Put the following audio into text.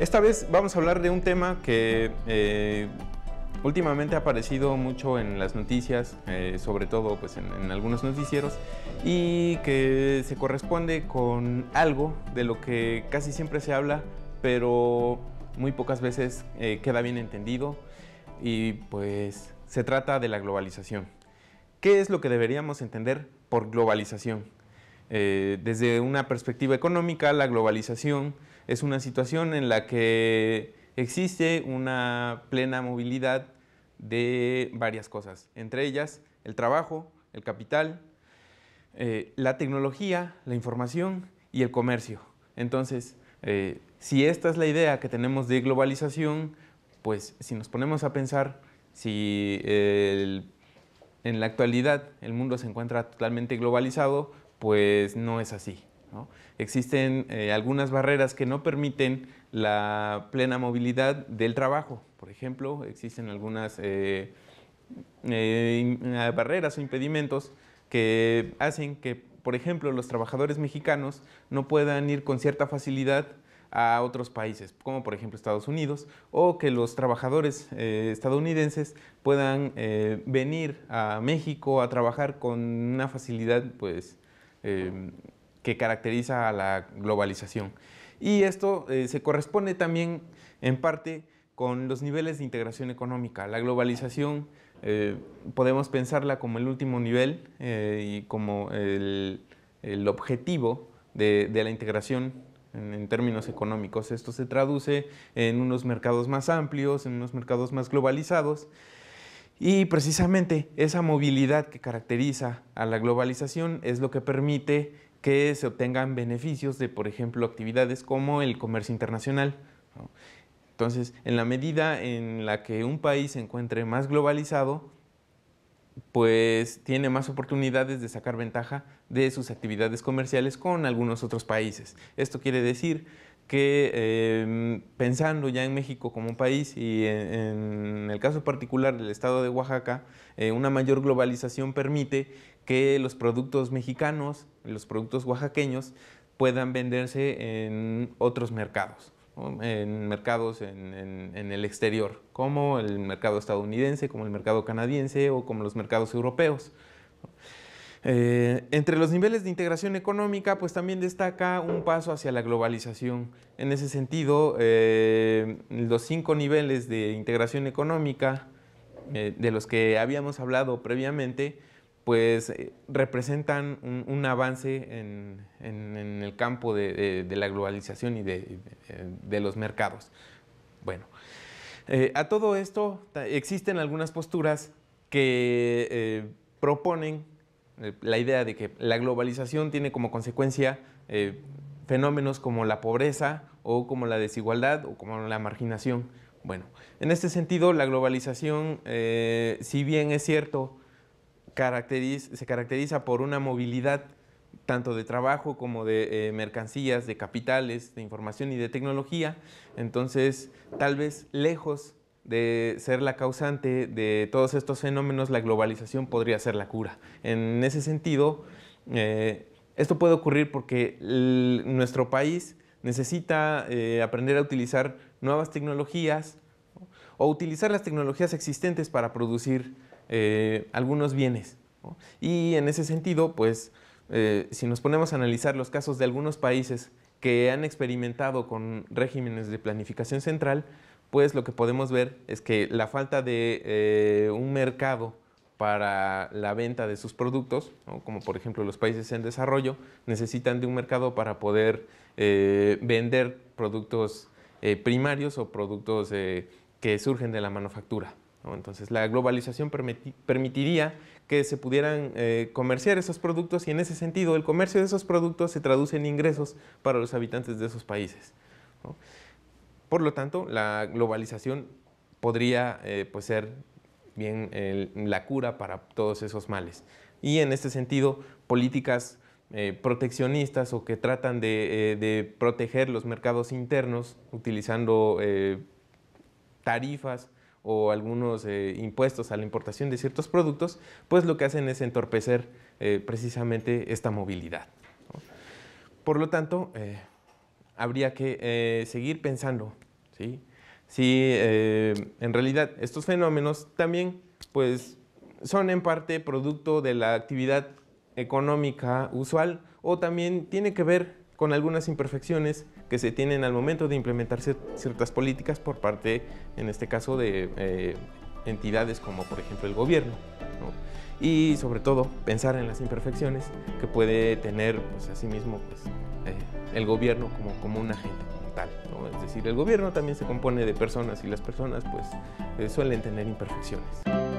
Esta vez vamos a hablar de un tema que eh, últimamente ha aparecido mucho en las noticias, eh, sobre todo pues, en, algunos noticieros, y que se corresponde con algo de lo que casi siempre se habla, pero muy pocas veces eh, queda bien entendido, y pues se trata de la globalización. ¿Qué es lo que deberíamos entender por globalización? Eh, desde una perspectiva económica, la globalización es una situación en la que existe una plena movilidad de varias cosas, entre ellas el trabajo, el capital, eh, la tecnología, la información y el comercio. Entonces, eh, si esta es la idea que tenemos de globalización, pues si nos ponemos a pensar si en la actualidad el mundo se encuentra totalmente globalizado, pues no es así. Existen eh, algunas barreras que no permiten la plena movilidad del trabajo. Por ejemplo, existen algunas eh, eh, barreras o impedimentos que hacen que, por ejemplo, los trabajadores mexicanos no puedan ir con cierta facilidad a otros países, como por ejemplo Estados Unidos, o que los trabajadores estadounidenses puedan venir a México a trabajar con una facilidad pues Em, que caracteriza a la globalización. Y esto eh, se corresponde también en parte con los niveles de integración económica. La globalización eh, podemos pensarla como el último nivel eh, y como el, objetivo de, la integración en términos económicos. Esto se traduce en unos mercados más amplios, en unos mercados más globalizados y precisamente esa movilidad que caracteriza a la globalización es lo que permite que se obtengan beneficios de, por ejemplo, actividades como el comercio internacional. Entonces, en la medida en la que un país se encuentre más globalizado, pues tiene más oportunidades de sacar ventaja de sus actividades comerciales con algunos otros países. Esto quiere decir que em, pensando ya en México como un país y en, el caso particular del estado de Oaxaca, eh, una mayor globalización permite que los productos mexicanos, los productos oaxaqueños, puedan venderse en otros mercados, en mercados en el exterior, como el mercado estadounidense, como el mercado canadiense o como los mercados europeos. Eh, entre los niveles de integración económica, pues también destaca un paso hacia la globalización. En ese sentido, eh, los cinco niveles de integración económica eh, de los que habíamos hablado previamente, pues representan un, avance en, el campo de, la globalización y de los mercados. Bueno, a todo esto existen algunas posturas que proponen eh, la idea de que la globalización tiene como consecuencia eh, fenómenos como la pobreza o como la desigualdad o como la marginación. Bueno, en este sentido, la globalización, eh, si bien es cierto, se caracteriza por una movilidad tanto de trabajo como de mercancías, de capitales, de información y de tecnología, entonces tal vez lejos de ser la causante de todos estos fenómenos, la globalización podría ser la cura. En ese sentido, eh, esto puede ocurrir porque nuestro país necesita eh, aprender a utilizar nuevas tecnologías o utilizar las tecnologías existentes para producir eh, algunos bienes. Y en ese sentido, pues, si nos ponemos a analizar los casos de algunos países que han experimentado con regímenes de planificación central, pues lo que podemos ver es que la falta de eh, un mercado para la venta de sus productos, como por ejemplo los países en desarrollo, necesitan de un mercado para poder eh, vender productos eh, primarios o productos que surgen de la manufactura. Entonces la globalización permitiría que se pudieran comerciar esos productos y en ese sentido el comercio de esos productos se traduce en ingresos para los habitantes de esos países. Por lo tanto, la globalización podría eh, pues ser bien eh, la cura para todos esos males. Y en este sentido, políticas eh, proteccionistas o que tratan de, proteger los mercados internos utilizando tarifas o algunos impuestos a la importación de ciertos productos, pues lo que hacen es entorpecer precisamente esta movilidad. Por lo tanto, habría que eh, seguir pensando, ¿sí? Si eh, en realidad estos fenómenos también, pues, son en parte producto de la actividad económica usual o también tiene que ver con algunas imperfecciones que se tienen al momento de implementarse ciertas políticas por parte, en este caso, de eh, entidades como por ejemplo el gobierno. Y sobre todo pensar en las imperfecciones que puede tener pues, mismo pues, eh, el gobierno como, como un agente como tal. Es decir, el gobierno también se compone de personas y las personas pues eh, suelen tener imperfecciones.